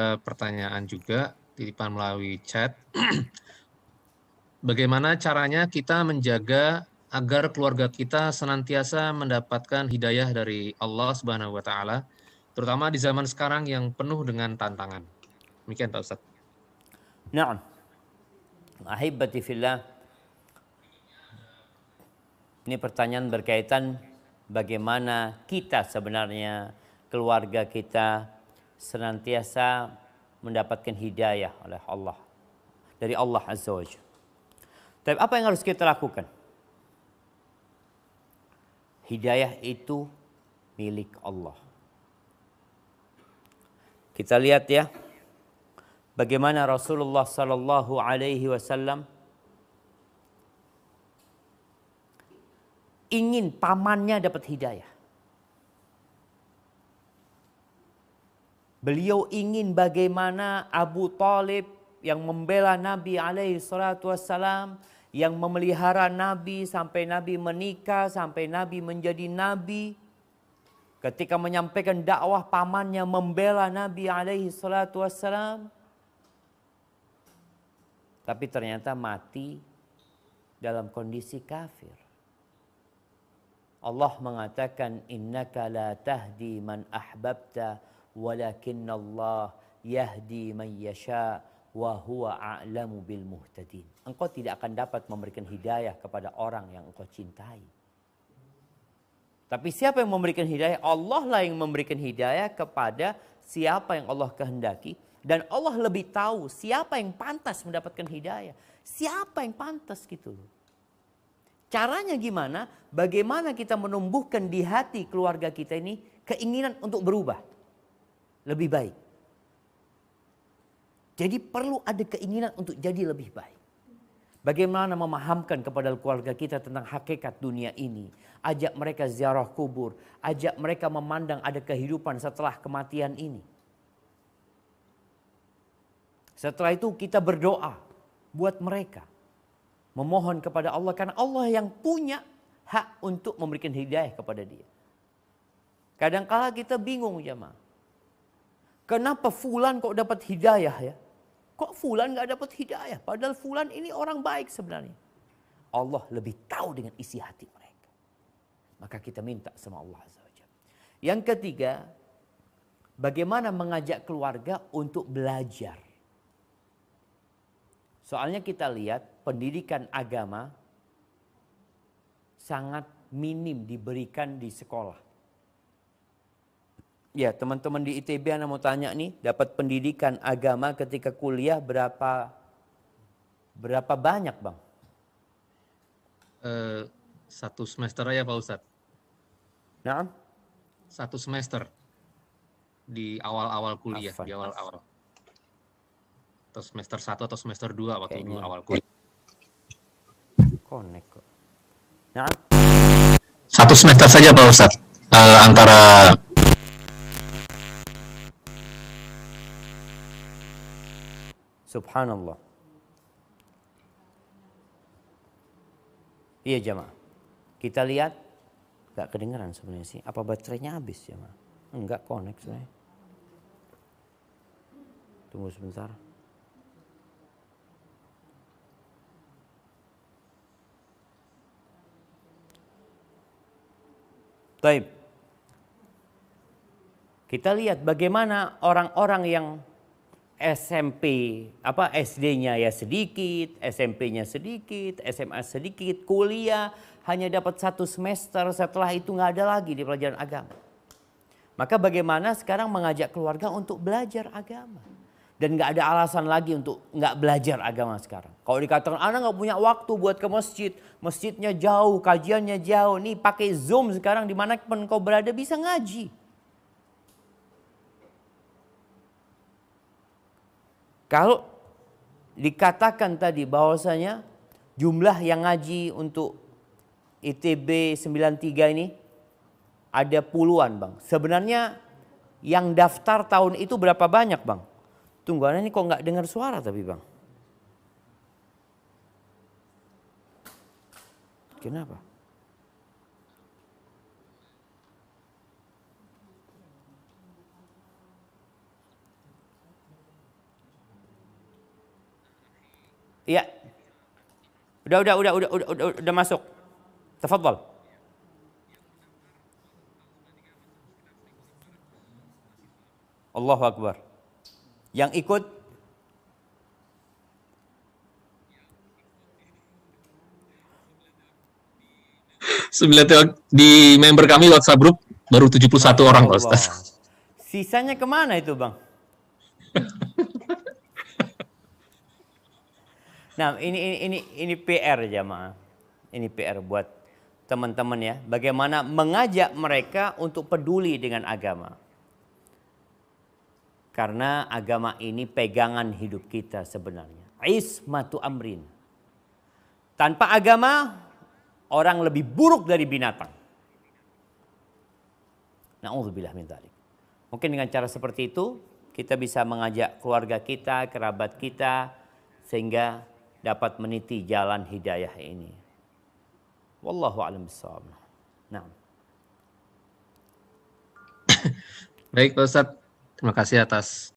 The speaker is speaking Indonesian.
Eh, pertanyaan juga titipan melalui chat. Bagaimana caranya kita menjaga agar keluarga kita senantiasa mendapatkan hidayah dari Allah Subhanahu wa taala, terutama di zaman sekarang yang penuh dengan tantangan. Demikian Pak Ustaz. Naam. Ahibati fillah. Ini pertanyaan berkaitan bagaimana kita sebenarnya keluarga kita senantiasa mendapatkan hidayah oleh Allah dari Allah Azza wa Tapi apa yang harus kita lakukan? Hidayah itu milik Allah. Kita lihat ya bagaimana Rasulullah sallallahu alaihi wasallam ingin pamannya dapat hidayah. Beliau ingin bagaimana Abu Talib yang membela Nabi alaihi salatu wassalam, yang memelihara Nabi sampai Nabi menikah, sampai Nabi menjadi Nabi. Ketika menyampaikan dakwah pamannya membela Nabi alaihi salatu wassalam. Tapi ternyata mati dalam kondisi kafir. Allah mengatakan innaka la tahdi man ahbabta ولكن Allah yahdi من يشاء وهو أعلم بالمهتدين. Engkau tidak akan dapat memberikan hidayah kepada orang yang engkau cintai. Tapi siapa yang memberikan hidayah? Allah lah yang memberikan hidayah kepada siapa yang Allah kehendaki dan Allah lebih tahu siapa yang pantas mendapatkan hidayah, siapa yang pantas gitu loh. Caranya gimana? Bagaimana kita menumbuhkan di hati keluarga kita ini keinginan untuk berubah? lebih baik. Jadi perlu ada keinginan untuk jadi lebih baik. Bagaimana memahamkan kepada keluarga kita tentang hakikat dunia ini. Ajak mereka ziarah kubur. Ajak mereka memandang ada kehidupan setelah kematian ini. Setelah itu kita berdoa buat mereka. Memohon kepada Allah. Karena Allah yang punya hak untuk memberikan hidayah kepada dia. Kadangkala kita bingung jemaah. Kenapa fulan kok dapat hidayah ya? Kok fulan gak dapat hidayah? Padahal fulan ini orang baik sebenarnya. Allah lebih tahu dengan isi hati mereka. Maka kita minta sama Allah Azza Yang ketiga, bagaimana mengajak keluarga untuk belajar. Soalnya kita lihat pendidikan agama sangat minim diberikan di sekolah Ya, teman-teman di ITB Anda mau tanya nih, dapat pendidikan agama ketika kuliah berapa berapa banyak, Bang? Uh, satu semester ya Pak ustad Nah? Satu semester di awal-awal kuliah, Afan. di awal-awal. Atau semester 1 atau semester 2 waktu Kayaknya. dulu awal kuliah. Konek kok. Nah? Satu semester saja Pak ustad Uh, eh, antara Subhanallah. Iya jemaah. Kita lihat Gak kedengeran sebenarnya sih. Apa baterainya habis jemaah? Enggak connect sebenarnya. Tunggu sebentar. Taib. Kita lihat bagaimana orang-orang yang SMP apa SD-nya ya sedikit, SMP-nya sedikit, SMA sedikit, kuliah hanya dapat satu semester setelah itu nggak ada lagi di pelajaran agama. Maka bagaimana sekarang mengajak keluarga untuk belajar agama dan nggak ada alasan lagi untuk nggak belajar agama sekarang. Kalau dikatakan anak nggak punya waktu buat ke masjid, masjidnya jauh, kajiannya jauh, nih pakai zoom sekarang di mana pun kau berada bisa ngaji. Kalau dikatakan tadi bahwasanya jumlah yang ngaji untuk ITB 93 ini ada puluhan bang. Sebenarnya yang daftar tahun itu berapa banyak bang? Tunggu ini kok nggak dengar suara tapi bang. Kenapa? Iya. Udah udah udah udah udah udah, udah masuk. Tafadhol. Allahu Akbar. Yang ikut Sembilan di member kami WhatsApp grup baru 71 orang Ustaz. Sisanya kemana itu Bang? Nah, ini ini ini, ini PR ma, Ini PR buat teman-teman ya, bagaimana mengajak mereka untuk peduli dengan agama. Karena agama ini pegangan hidup kita sebenarnya. Ismatu amrin. Tanpa agama, orang lebih buruk dari binatang. Na'udzubillah minta dzalik. Mungkin dengan cara seperti itu kita bisa mengajak keluarga kita, kerabat kita sehingga dapat meniti jalan hidayah ini. Wallahu a'lam bishawab. Nah. Baik Pak Ustaz, terima kasih atas